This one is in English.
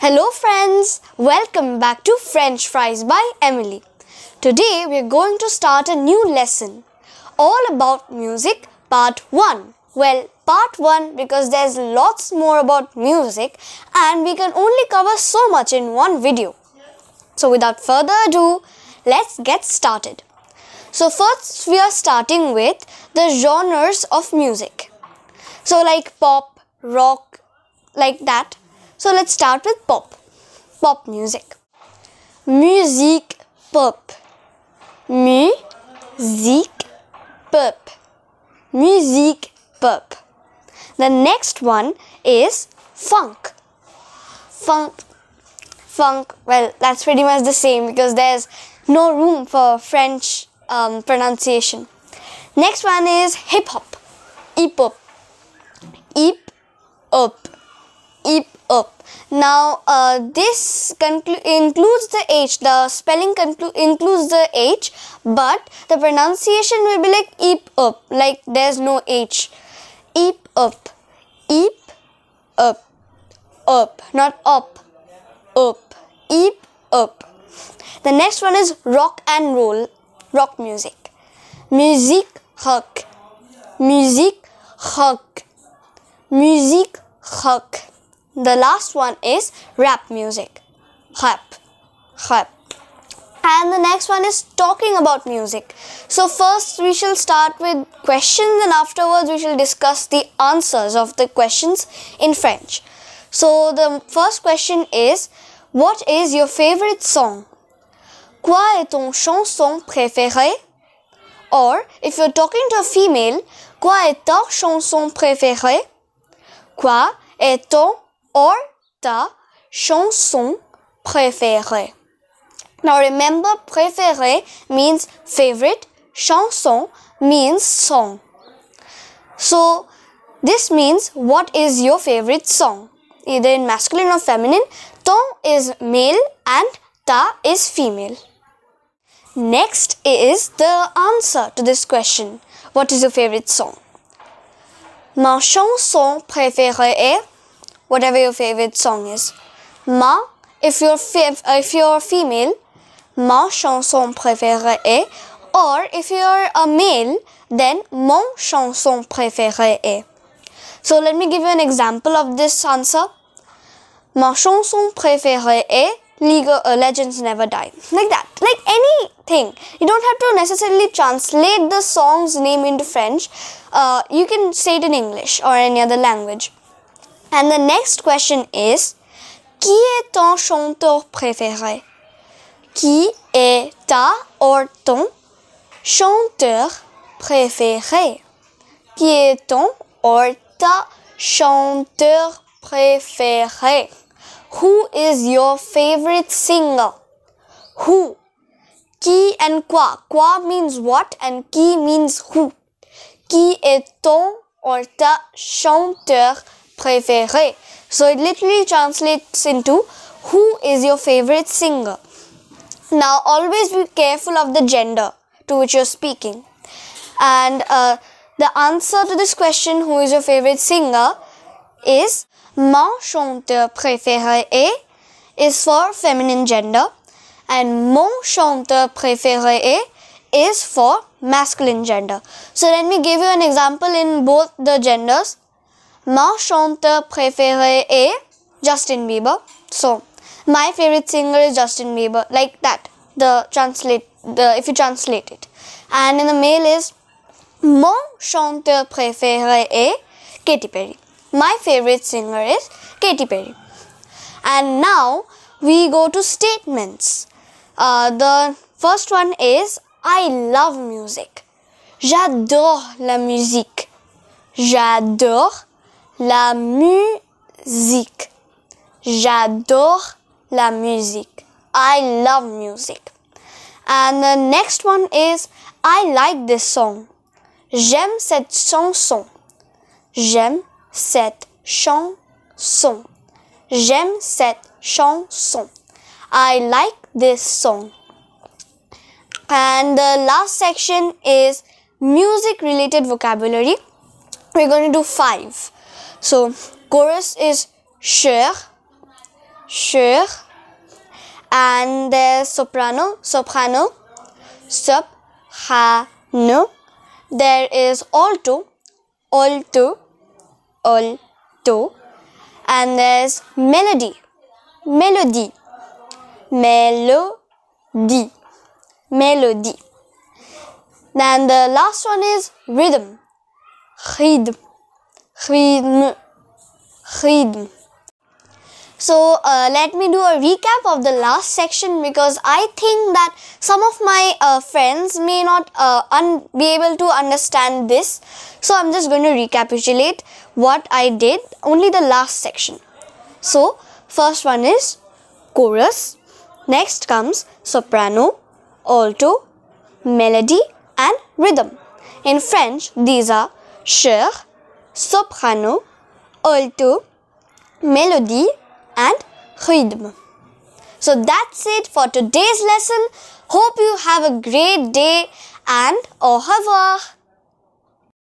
Hello friends, welcome back to French Fries by Emily. Today we are going to start a new lesson all about music part 1. Well, part 1 because there's lots more about music and we can only cover so much in one video. So without further ado, let's get started. So first we are starting with the genres of music. So like pop, rock, like that so let's start with pop. Pop music. Music pop. Music pop. Music pop. The next one is funk. Funk. Funk. Well, that's pretty much the same because there's no room for French um, pronunciation. Next one is hip hop. Hip hop. Hip hop. Hip now uh, this includes the H, the spelling includes the H, but the pronunciation will be like eep up, like there's no H. Eep up, eep up, up, not up, up, eep up. The next one is rock and roll, rock music. Music rock, music rock, music rock. The last one is rap music. Hop, hop. And the next one is talking about music. So first we shall start with questions and afterwards we shall discuss the answers of the questions in French. So the first question is what is your favorite song? Quoi est ton chanson préférée? Or, if you're talking to a female, quoi est ta chanson préférée? Quoi est ton or ta chanson préférée. Now remember, préférée means favorite, chanson means song. So this means what is your favorite song? Either in masculine or feminine, ton is male and ta is female. Next is the answer to this question. What is your favorite song? Ma chanson préférée est whatever your favorite song is. Ma, if you're, if you're female, ma chanson préférée est. Or if you're a male, then mon chanson préférée est. So let me give you an example of this answer. Ma chanson préférée est legal uh, legends never die like that like anything you don't have to necessarily translate the song's name into french uh, you can say it in english or any other language And the next question is, qui est ton chanteur préféré? Qui est ta or ton chanteur préféré? Qui est ton ta chanteur préféré? Who is your favorite singer? Who? Qui and quoi? Quoi means what and qui means who? Qui est ton or ta chanteur préféré? préféré. So it literally translates into who is your favorite singer. Now always be careful of the gender to which you're speaking. And uh, the answer to this question, who is your favorite singer, is mon chanteur préféré is for feminine gender and mon chanteur préféré is for masculine gender. So let me give you an example in both the genders my chanteur préféré est Justin Bieber. So my favorite singer is Justin Bieber. Like that. The translate the if you translate it. And in the male is mon chanteur préféré est Katy Perry. My favorite singer is Katy Perry. And now we go to statements. Uh, the first one is I love music. J'adore la musique. J'adore la musique. J'adore la musique. I love music. And the next one is I like this song. J'aime cette chanson. J'aime cette chanson. J'aime cette chanson. I like this song. And the last section is music related vocabulary. We're going to do five. So chorus is shir, shir, and there's soprano, soprano, soprano. There is alto, alto, alto, and there's melody, melody, melody, melody. Then the last one is rhythm, rhythm khidm, khidm. So uh, let me do a recap of the last section because I think that some of my uh, friends may not uh, be able to understand this. So I'm just going to recapitulate what I did, only the last section. So first one is chorus, next comes soprano, alto, melody and rhythm. In French, these are cher, soprano, alto, melody and rhythm. So that's it for today's lesson. Hope you have a great day and au revoir.